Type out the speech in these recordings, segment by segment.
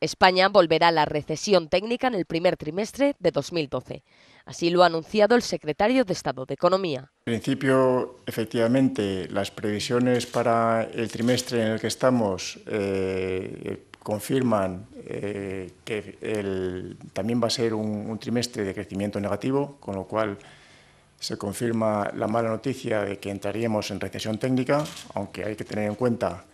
España volverá a la recesión técnica en el primer trimestre de 2012. Así lo ha anunciado el secretario de Estado de Economía. En principio, efectivamente, las previsiones para el trimestre en el que estamos eh, confirman eh, que también va a ser un, trimestre de crecimiento negativo, con lo cual se confirma la mala noticia de que entraríamos en recesión técnica, aunque hay que tener en cuenta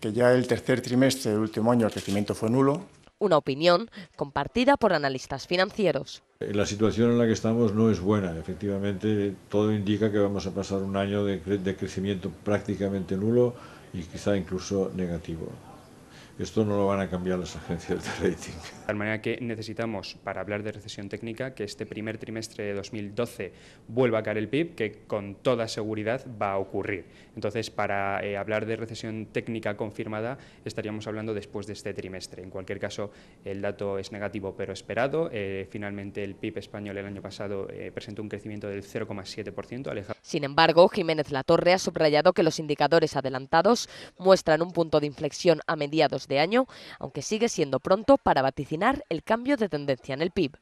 que ya el tercer trimestre del último año el crecimiento fue nulo. Una opinión compartida por analistas financieros. La situación en la que estamos no es buena. Efectivamente, todo indica que vamos a pasar un año de, crecimiento prácticamente nulo y quizá incluso negativo. Esto no lo van a cambiar las agencias de rating. De tal manera que necesitamos, para hablar de recesión técnica, que este primer trimestre de 2012 vuelva a caer el PIB, que con toda seguridad va a ocurrir. Entonces, para eh, hablar de recesión técnica confirmada, estaríamos hablando después de este trimestre. En cualquier caso, el dato es negativo pero esperado. Eh, finalmente, el PIB español el año pasado eh, presentó un crecimiento del 0,7%. Sin embargo, Jiménez Latorre ha subrayado que los indicadores adelantados muestran un punto de inflexión a mediados de año, aunque sigue siendo pronto para vaticinar el cambio de tendencia en el PIB.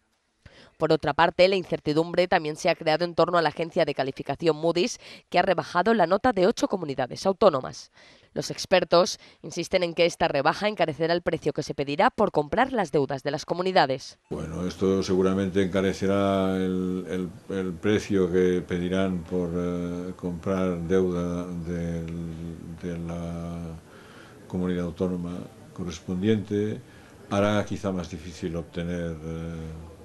Por otra parte, la incertidumbre también se ha creado en torno a la agencia de calificación Moody's, que ha rebajado la nota de ocho comunidades autónomas. Los expertos insisten en que esta rebaja encarecerá el precio que se pedirá por comprar las deudas de las comunidades. Bueno, esto seguramente encarecerá el, precio que pedirán por eh, comprar deuda de la comunidad autónoma correspondiente hará quizá más difícil obtener... Eh,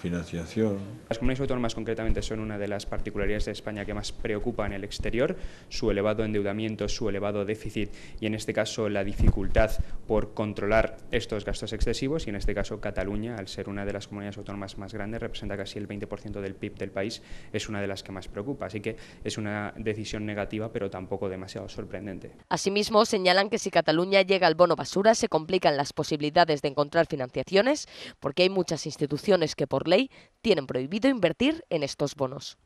financiación. Las comunidades autónomas concretamente son una de las particularidades de España que más preocupa en el exterior, su elevado endeudamiento, su elevado déficit y en este caso la dificultad por controlar estos gastos excesivos y en este caso Cataluña, al ser una de las comunidades autónomas más grandes, representa casi el 20% del PIB del país, es una de las que más preocupa. Así que es una decisión negativa pero tampoco demasiado sorprendente. Asimismo, señalan que si Cataluña llega al bono basura se complican las posibilidades de encontrar financiaciones porque hay muchas instituciones que por ley tienen prohibido invertir en estos bonos.